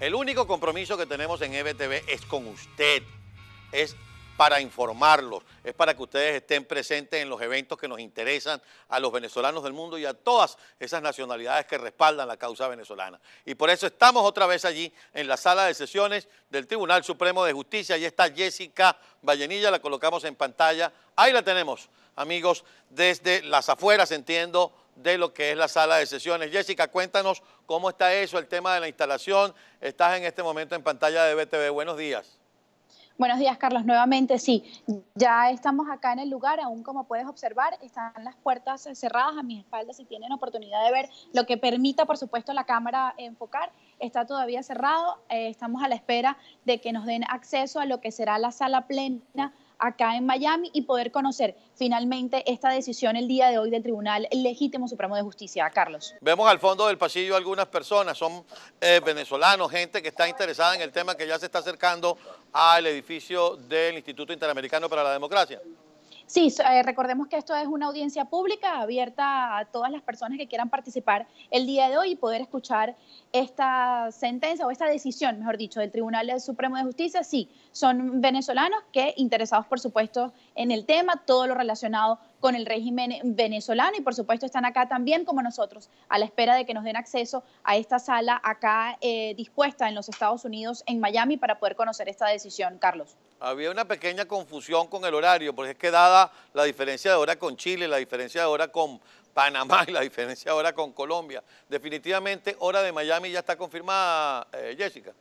El único compromiso que tenemos en EBTV es con usted, es para informarlos, es para que ustedes estén presentes en los eventos que nos interesan a los venezolanos del mundo y a todas esas nacionalidades que respaldan la causa venezolana. Y por eso estamos otra vez allí en la sala de sesiones del Tribunal Supremo de Justicia. Ahí está Jessica Vallenilla, la colocamos en pantalla. Ahí la tenemos, amigos, desde las afueras, entiendo, de lo que es la sala de sesiones. Jessica, cuéntanos cómo está eso, el tema de la instalación. Estás en este momento en pantalla de BTV. Buenos días. Buenos días, Carlos. Nuevamente, sí, ya estamos acá en el lugar, aún como puedes observar, están las puertas cerradas a mis espaldas si tienen oportunidad de ver lo que permita, por supuesto, la cámara enfocar. Está todavía cerrado, eh, estamos a la espera de que nos den acceso a lo que será la sala plena acá en Miami y poder conocer finalmente esta decisión el día de hoy del Tribunal Legítimo Supremo de Justicia. Carlos. Vemos al fondo del pasillo algunas personas, son eh, venezolanos, gente que está interesada en el tema que ya se está acercando al edificio del Instituto Interamericano para la Democracia. Sí, eh, recordemos que esto es una audiencia pública abierta a todas las personas que quieran participar el día de hoy y poder escuchar esta sentencia o esta decisión, mejor dicho, del Tribunal Supremo de Justicia. Sí, son venezolanos que interesados, por supuesto, en el tema, todo lo relacionado con el régimen venezolano y por supuesto están acá también como nosotros a la espera de que nos den acceso a esta sala acá eh, dispuesta en los Estados Unidos, en Miami, para poder conocer esta decisión, Carlos había una pequeña confusión con el horario, porque es que dada la diferencia de hora con Chile, la diferencia de hora con Panamá y la diferencia de hora con Colombia, definitivamente hora de Miami ya está confirmada, eh, Jessica.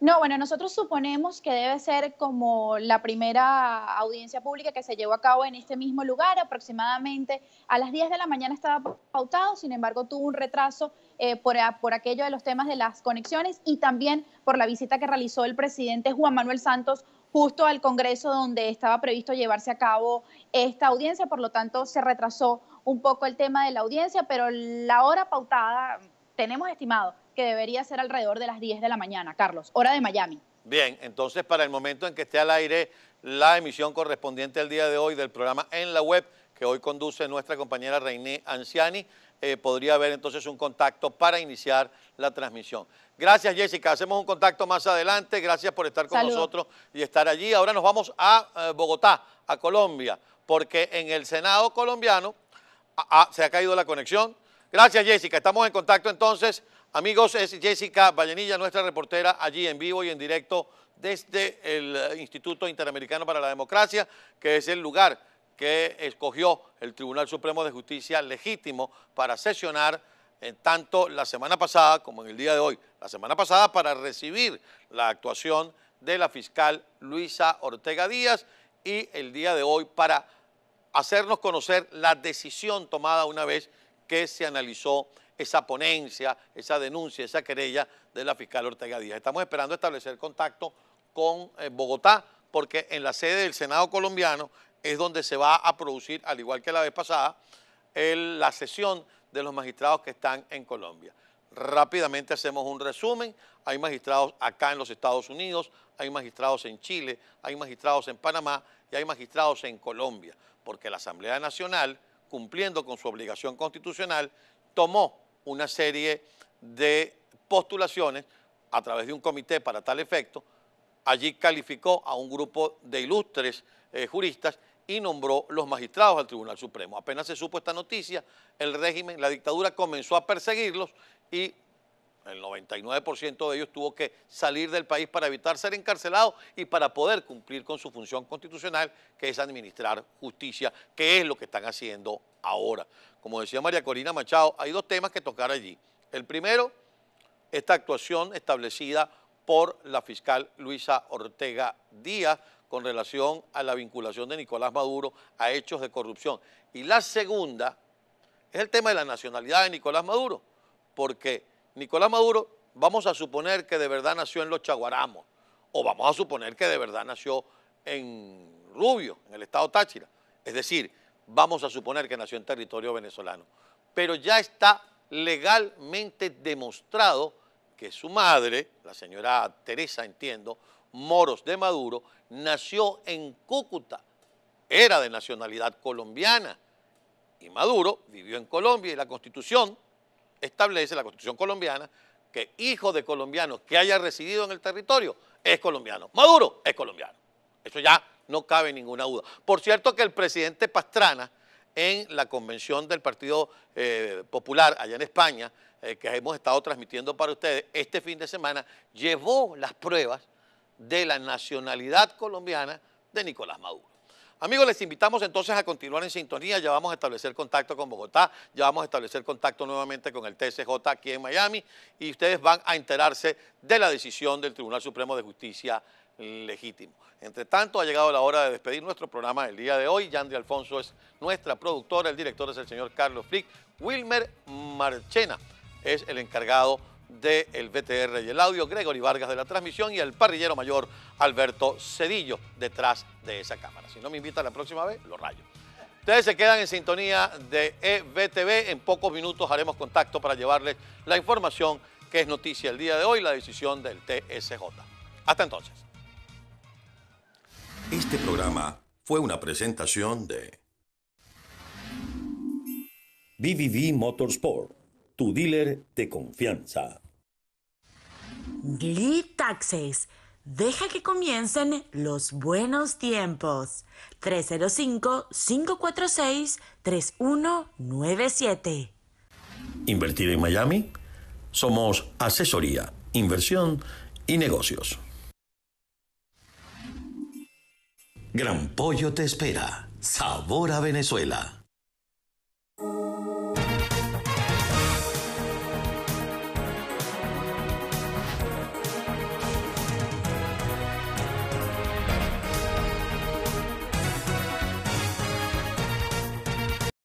No, bueno, nosotros suponemos que debe ser como la primera audiencia pública que se llevó a cabo en este mismo lugar, aproximadamente a las 10 de la mañana estaba pautado, sin embargo tuvo un retraso eh, por, por, aquello de los temas de las conexiones y también por la visita que realizó el presidente Juan Manuel Santos justo al Congreso donde estaba previsto llevarse a cabo esta audiencia, por lo tanto se retrasó un poco el tema de la audiencia, pero la hora pautada tenemos estimado que debería ser alrededor de las 10 de la mañana, Carlos, hora de Miami. Bien, entonces para el momento en que esté al aire la emisión correspondiente al día de hoy del programa en la web que hoy conduce nuestra compañera Reiné Anciani, eh, podría haber entonces un contacto para iniciar la transmisión. Gracias Jessica, hacemos un contacto más adelante, gracias por estar con nosotros y estar allí. Ahora nos vamos a eh, Bogotá, a Colombia, porque en el Senado colombiano se ha caído la conexión. Gracias Jessica, estamos en contacto entonces. Amigos, es Jessica Vallenilla, nuestra reportera allí en vivo y en directo desde el eh, Instituto Interamericano para la Democracia, que es el lugar que escogió el Tribunal Supremo de Justicia legítimo para sesionar eh, tanto la semana pasada como en el día de hoy. La semana pasada para recibir la actuación de la fiscal Luisa Ortega Díaz y el día de hoy para hacernos conocer la decisión tomada una vez que se analizó esa ponencia, esa denuncia, esa querella de la fiscal Ortega Díaz. Estamos esperando establecer contacto con eh, Bogotá porque en la sede del Senado colombiano es donde se va a producir, al igual que la vez pasada, la sesión de los magistrados que están en Colombia. Rápidamente hacemos un resumen. Hay magistrados acá en los Estados Unidos, hay magistrados en Chile, hay magistrados en Panamá y hay magistrados en Colombia, porque la Asamblea Nacional, cumpliendo con su obligación constitucional, tomó una serie de postulaciones a través de un comité para tal efecto. Allí calificó a un grupo de ilustres eh, juristas y nombró los magistrados al Tribunal Supremo. Apenas se supo esta noticia, el régimen, la dictadura comenzó a perseguirlos y el 99% de ellos tuvo que salir del país para evitar ser encarcelados y para poder cumplir con su función constitucional, que es administrar justicia, que es lo que están haciendo ahora. Como decía María Corina Machado, hay dos temas que tocar allí. El primero, esta actuación establecida por la fiscal Luisa Ortega Díaz con relación a la vinculación de Nicolás Maduro a hechos de corrupción. Y la segunda es el tema de la nacionalidad de Nicolás Maduro, porque Nicolás Maduro, vamos a suponer que de verdad nació en los Chaguaramos, o vamos a suponer que de verdad nació en Rubio, en el estado Táchira. Es decir, vamos a suponer que nació en territorio venezolano. Pero ya está legalmente demostrado que su madre, la señora Teresa, entiendo, Moros de Maduro, nació en Cúcuta, era de nacionalidad colombiana y Maduro vivió en Colombia y la constitución establece, la constitución colombiana, que hijo de colombianos que haya residido en el territorio es colombiano. Maduro es colombiano. Eso ya no cabe ninguna duda. Por cierto que el presidente Pastrana, en la convención del Partido eh, Popular allá en España, eh, que hemos estado transmitiendo para ustedes este fin de semana, llevó las pruebas de la nacionalidad colombiana de Nicolás Maduro. Amigos, les invitamos entonces a continuar en sintonía, ya vamos a establecer contacto con Bogotá, ya vamos a establecer contacto nuevamente con el TCJ aquí en Miami y ustedes van a enterarse de la decisión del Tribunal Supremo de Justicia legítimo. Entre tanto, ha llegado la hora de despedir nuestro programa del día de hoy. Yandri Alfonso es nuestra productora, el director es el señor Carlos Flick, Wilmer Marchena es el encargado de del el BTR y el audio, Gregory Vargas de la transmisión y el parrillero mayor Alberto Cedillo detrás de esa cámara. Si no me invita la próxima vez, lo rayo. Ustedes se quedan en sintonía de EBTV. En pocos minutos haremos contacto para llevarles la información que es noticia el día de hoy, la decisión del TSJ. Hasta entonces. Este programa fue una presentación de BBV Motorsport tu dealer de confianza. Glee Taxes. Deja que comiencen los buenos tiempos. 305-546-3197. Invertir en Miami. Somos asesoría, inversión y negocios. Gran Pollo te espera. Sabor a Venezuela.